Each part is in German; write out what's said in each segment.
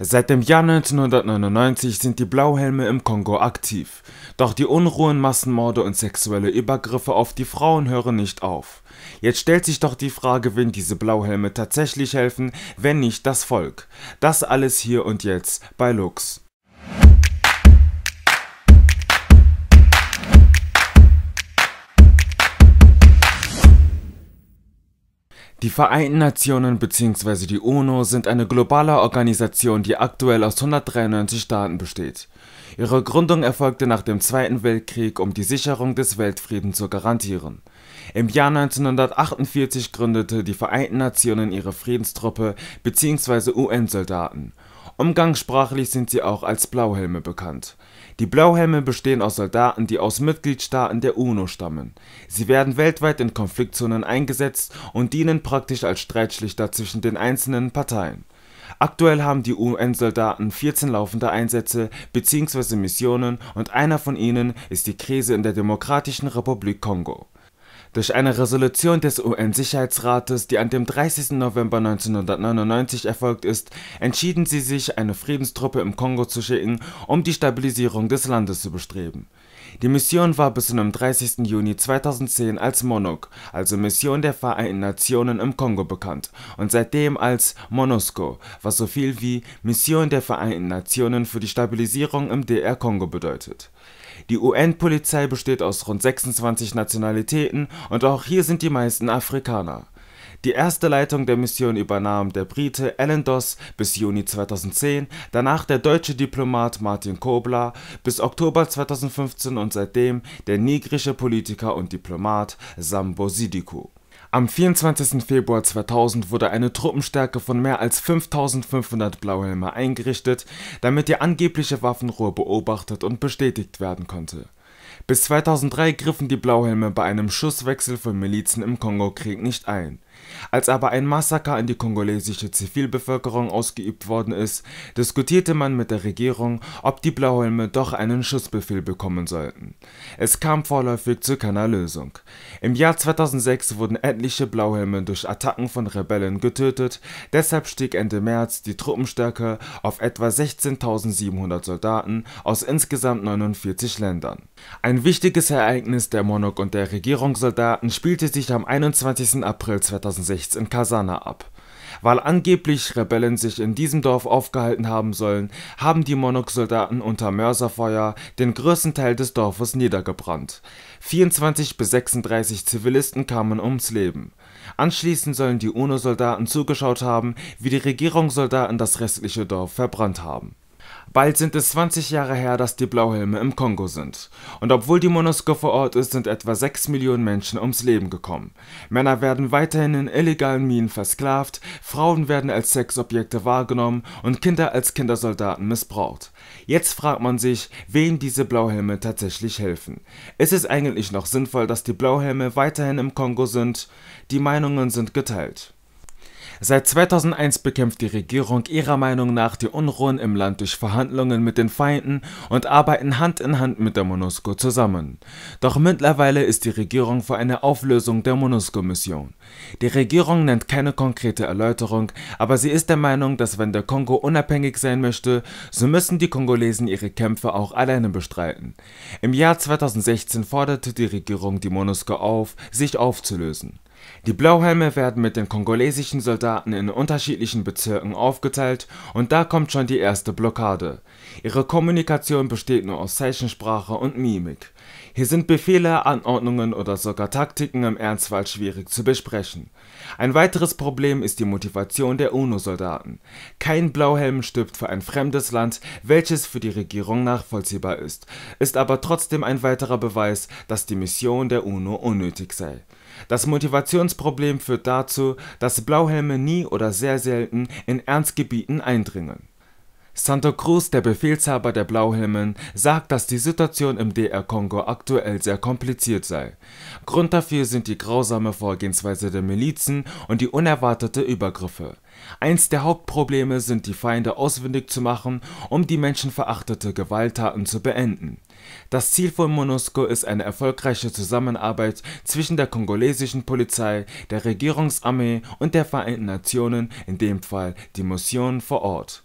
Seit dem Jahr 1999 sind die Blauhelme im Kongo aktiv. Doch die Unruhen, Massenmorde und sexuelle Übergriffe auf die Frauen hören nicht auf. Jetzt stellt sich doch die Frage, wen diese Blauhelme tatsächlich helfen, wenn nicht das Volk. Das alles hier und jetzt bei Lux. Die Vereinten Nationen bzw. die UNO sind eine globale Organisation, die aktuell aus 193 Staaten besteht. Ihre Gründung erfolgte nach dem Zweiten Weltkrieg, um die Sicherung des Weltfriedens zu garantieren. Im Jahr 1948 gründete die Vereinten Nationen ihre Friedenstruppe bzw. UN-Soldaten Umgangssprachlich sind sie auch als Blauhelme bekannt. Die Blauhelme bestehen aus Soldaten, die aus Mitgliedstaaten der UNO stammen. Sie werden weltweit in Konfliktzonen eingesetzt und dienen praktisch als Streitschlichter zwischen den einzelnen Parteien. Aktuell haben die UN-Soldaten 14 laufende Einsätze bzw. Missionen und einer von ihnen ist die Krise in der Demokratischen Republik Kongo durch eine Resolution des UN-Sicherheitsrates, die an dem 30. November 1999 erfolgt ist, entschieden sie sich, eine Friedenstruppe im Kongo zu schicken, um die Stabilisierung des Landes zu bestreben. Die Mission war bis zum 30. Juni 2010 als MONUC, also Mission der Vereinten Nationen im Kongo bekannt und seitdem als MONUSCO, was so viel wie Mission der Vereinten Nationen für die Stabilisierung im DR Kongo bedeutet. Die UN-Polizei besteht aus rund 26 Nationalitäten und auch hier sind die meisten Afrikaner. Die erste Leitung der Mission übernahm der Brite Alan Doss bis Juni 2010, danach der deutsche Diplomat Martin Kobler bis Oktober 2015 und seitdem der nigrische Politiker und Diplomat Sambo Sidiku. Am 24. Februar 2000 wurde eine Truppenstärke von mehr als 5500 Blauhelme eingerichtet, damit die angebliche Waffenruhe beobachtet und bestätigt werden konnte. Bis 2003 griffen die Blauhelme bei einem Schusswechsel von Milizen im Kongokrieg nicht ein als aber ein Massaker an die kongolesische Zivilbevölkerung ausgeübt worden ist, diskutierte man mit der Regierung, ob die Blauhelme doch einen Schussbefehl bekommen sollten. Es kam vorläufig zu keiner Lösung. Im Jahr 2006 wurden etliche Blauhelme durch Attacken von Rebellen getötet, deshalb stieg Ende März die Truppenstärke auf etwa 16.700 Soldaten aus insgesamt 49 Ländern. Ein wichtiges Ereignis der Monarch und der Regierungssoldaten spielte sich am 21. April 2006 in Kasana ab. Weil angeblich Rebellen sich in diesem Dorf aufgehalten haben sollen, haben die Monok-Soldaten unter Mörserfeuer den größten Teil des Dorfes niedergebrannt. 24 bis 36 Zivilisten kamen ums Leben. Anschließend sollen die UNO-Soldaten zugeschaut haben, wie die Regierungssoldaten das restliche Dorf verbrannt haben. Bald sind es 20 Jahre her, dass die Blauhelme im Kongo sind. Und obwohl die MONUSCO vor Ort ist, sind etwa 6 Millionen Menschen ums Leben gekommen. Männer werden weiterhin in illegalen Minen versklavt, Frauen werden als Sexobjekte wahrgenommen und Kinder als Kindersoldaten missbraucht. Jetzt fragt man sich, wem diese Blauhelme tatsächlich helfen. Ist es eigentlich noch sinnvoll, dass die Blauhelme weiterhin im Kongo sind? Die Meinungen sind geteilt. Seit 2001 bekämpft die Regierung ihrer Meinung nach die Unruhen im Land durch Verhandlungen mit den Feinden und arbeiten Hand in Hand mit der MONUSCO zusammen. Doch mittlerweile ist die Regierung für eine Auflösung der MONUSCO-Mission. Die Regierung nennt keine konkrete Erläuterung, aber sie ist der Meinung, dass wenn der Kongo unabhängig sein möchte, so müssen die Kongolesen ihre Kämpfe auch alleine bestreiten. Im Jahr 2016 forderte die Regierung die MONUSCO auf, sich aufzulösen. Die Blauhelme werden mit den kongolesischen Soldaten in unterschiedlichen Bezirken aufgeteilt und da kommt schon die erste Blockade. Ihre Kommunikation besteht nur aus Zeichensprache und Mimik. Hier sind Befehle, Anordnungen oder sogar Taktiken im Ernstfall schwierig zu besprechen. Ein weiteres Problem ist die Motivation der UNO-Soldaten. Kein Blauhelm stirbt für ein fremdes Land, welches für die Regierung nachvollziehbar ist, ist aber trotzdem ein weiterer Beweis, dass die Mission der UNO unnötig sei. Das Motivationsproblem führt dazu, dass Blauhelme nie oder sehr selten in Ernstgebieten eindringen Santa Cruz, der Befehlshaber der Blauhelmen, sagt, dass die Situation im DR Kongo aktuell sehr kompliziert sei. Grund dafür sind die grausame Vorgehensweise der Milizen und die unerwartete Übergriffe. Eins der Hauptprobleme sind die Feinde auswendig zu machen, um die menschenverachtete Gewalttaten zu beenden. Das Ziel von MONUSCO ist eine erfolgreiche Zusammenarbeit zwischen der kongolesischen Polizei, der Regierungsarmee und der Vereinten Nationen, in dem Fall die Mission vor Ort.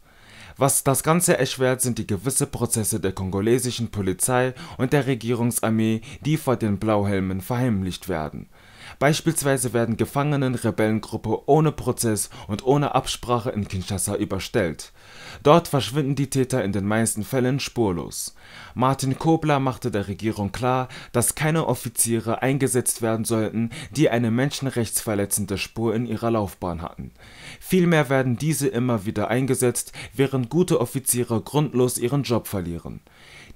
Was das Ganze erschwert, sind die gewisse Prozesse der kongolesischen Polizei und der Regierungsarmee, die vor den Blauhelmen verheimlicht werden Beispielsweise werden Gefangenen Rebellengruppe ohne Prozess und ohne Absprache in Kinshasa überstellt. Dort verschwinden die Täter in den meisten Fällen spurlos. Martin Kobler machte der Regierung klar, dass keine Offiziere eingesetzt werden sollten, die eine menschenrechtsverletzende Spur in ihrer Laufbahn hatten. Vielmehr werden diese immer wieder eingesetzt, während gute Offiziere grundlos ihren Job verlieren.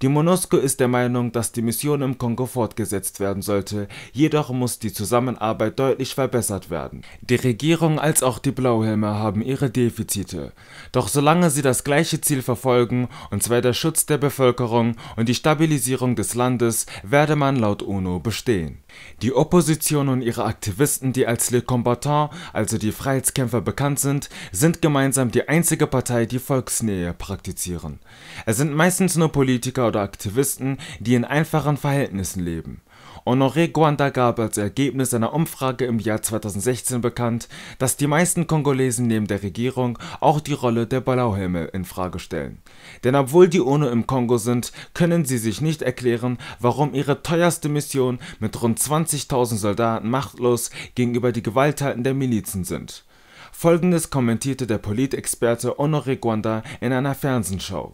Die MONUSCO ist der Meinung, dass die Mission im Kongo fortgesetzt werden sollte, jedoch muss die Zusammenarbeit deutlich verbessert werden. Die Regierung als auch die Blauhelme haben ihre Defizite. Doch solange sie das gleiche Ziel verfolgen, und zwar der Schutz der Bevölkerung und die Stabilisierung des Landes, werde man laut UNO bestehen. Die Opposition und ihre Aktivisten, die als Les Combattants, also die Freiheitskämpfer bekannt sind, sind gemeinsam die einzige Partei, die Volksnähe praktizieren. Es sind meistens nur Politiker oder Aktivisten, die in einfachen Verhältnissen leben. Honoré Guanda gab als Ergebnis einer Umfrage im Jahr 2016 bekannt, dass die meisten Kongolesen neben der Regierung auch die Rolle der Blauhelme in Frage stellen. Denn obwohl die UNO im Kongo sind, können sie sich nicht erklären, warum ihre teuerste Mission mit rund 20.000 Soldaten machtlos gegenüber die Gewalttaten der Milizen sind. Folgendes kommentierte der Politexperte Honoré Guanda in einer Fernsehshow.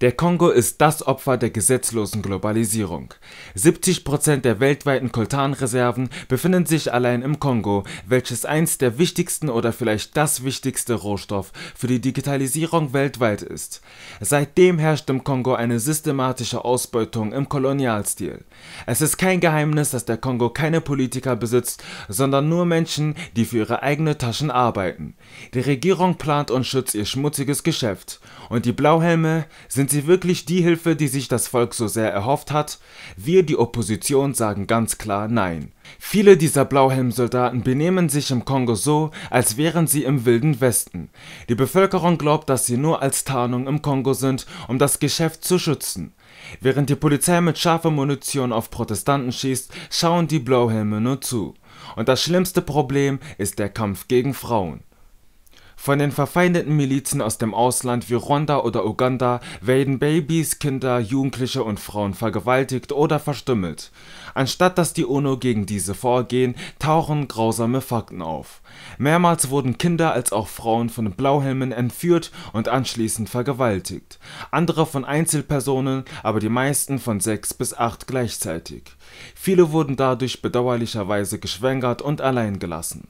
Der Kongo ist das Opfer der gesetzlosen Globalisierung. 70 der weltweiten Koltanreserven befinden sich allein im Kongo, welches eins der wichtigsten oder vielleicht das wichtigste Rohstoff für die Digitalisierung weltweit ist. Seitdem herrscht im Kongo eine systematische Ausbeutung im Kolonialstil. Es ist kein Geheimnis, dass der Kongo keine Politiker besitzt, sondern nur Menschen, die für ihre eigenen Taschen arbeiten. Die Regierung plant und schützt ihr schmutziges Geschäft. Und die Blauhelme sind sie wirklich die Hilfe, die sich das Volk so sehr erhofft hat? Wir, die Opposition, sagen ganz klar Nein. Viele dieser Blauhelmsoldaten benehmen sich im Kongo so, als wären sie im wilden Westen. Die Bevölkerung glaubt, dass sie nur als Tarnung im Kongo sind, um das Geschäft zu schützen. Während die Polizei mit scharfer Munition auf Protestanten schießt, schauen die Blauhelme nur zu. Und das schlimmste Problem ist der Kampf gegen Frauen. Von den verfeindeten Milizen aus dem Ausland wie Rwanda oder Uganda werden Babys, Kinder, Jugendliche und Frauen vergewaltigt oder verstümmelt. Anstatt dass die UNO gegen diese vorgehen, tauchen grausame Fakten auf. Mehrmals wurden Kinder als auch Frauen von Blauhelmen entführt und anschließend vergewaltigt. Andere von Einzelpersonen, aber die meisten von sechs bis acht gleichzeitig. Viele wurden dadurch bedauerlicherweise geschwängert und allein gelassen.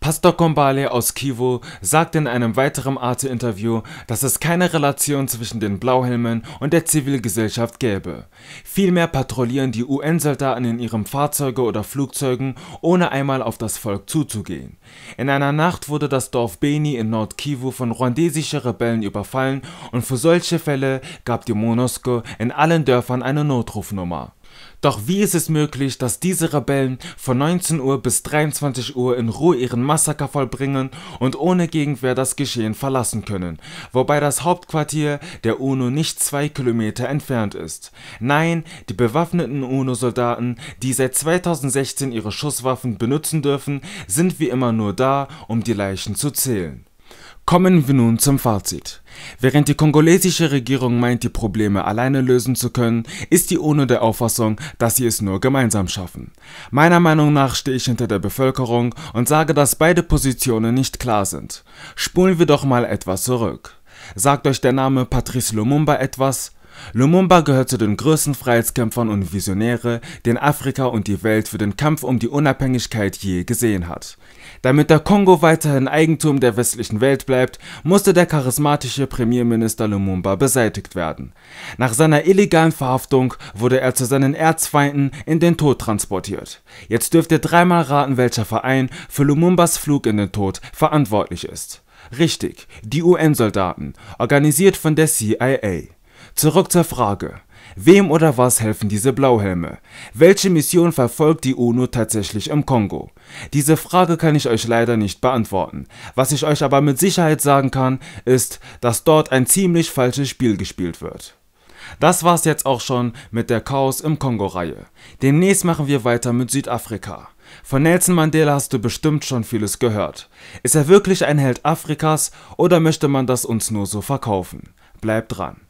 Pastor Kombale aus Kivu sagt in einem weiteren Arte-Interview, dass es keine Relation zwischen den Blauhelmen und der Zivilgesellschaft gäbe. Vielmehr patrouillieren die UN-Soldaten in ihrem Fahrzeuge oder Flugzeugen, ohne einmal auf das Volk zuzugehen. In einer Nacht wurde das Dorf Beni in Nord-Kivu von ruandesischen Rebellen überfallen und für solche Fälle gab die MONUSCO in allen Dörfern eine Notrufnummer. Doch wie ist es möglich, dass diese Rebellen von 19 Uhr bis 23 Uhr in Ruhe ihren Massaker vollbringen und ohne Gegenwehr das Geschehen verlassen können, wobei das Hauptquartier der UNO nicht zwei Kilometer entfernt ist? Nein, die bewaffneten UNO-Soldaten, die seit 2016 ihre Schusswaffen benutzen dürfen, sind wie immer nur da, um die Leichen zu zählen. Kommen wir nun zum Fazit. Während die kongolesische Regierung meint, die Probleme alleine lösen zu können, ist die UNO der Auffassung, dass sie es nur gemeinsam schaffen. Meiner Meinung nach stehe ich hinter der Bevölkerung und sage, dass beide Positionen nicht klar sind. Spulen wir doch mal etwas zurück. Sagt euch der Name Patrice Lumumba etwas? Lumumba gehört zu den größten Freiheitskämpfern und Visionäre, den Afrika und die Welt für den Kampf um die Unabhängigkeit je gesehen hat. Damit der Kongo weiterhin Eigentum der westlichen Welt bleibt, musste der charismatische Premierminister Lumumba beseitigt werden. Nach seiner illegalen Verhaftung wurde er zu seinen Erzfeinden in den Tod transportiert. Jetzt dürft ihr dreimal raten, welcher Verein für Lumumbas Flug in den Tod verantwortlich ist. Richtig, die UN-Soldaten, organisiert von der CIA. Zurück zur Frage. Wem oder was helfen diese Blauhelme? Welche Mission verfolgt die UNO tatsächlich im Kongo? Diese Frage kann ich euch leider nicht beantworten. Was ich euch aber mit Sicherheit sagen kann, ist, dass dort ein ziemlich falsches Spiel gespielt wird. Das war's jetzt auch schon mit der Chaos im Kongo-Reihe. Demnächst machen wir weiter mit Südafrika. Von Nelson Mandela hast du bestimmt schon vieles gehört. Ist er wirklich ein Held Afrikas oder möchte man das uns nur so verkaufen? Bleibt dran.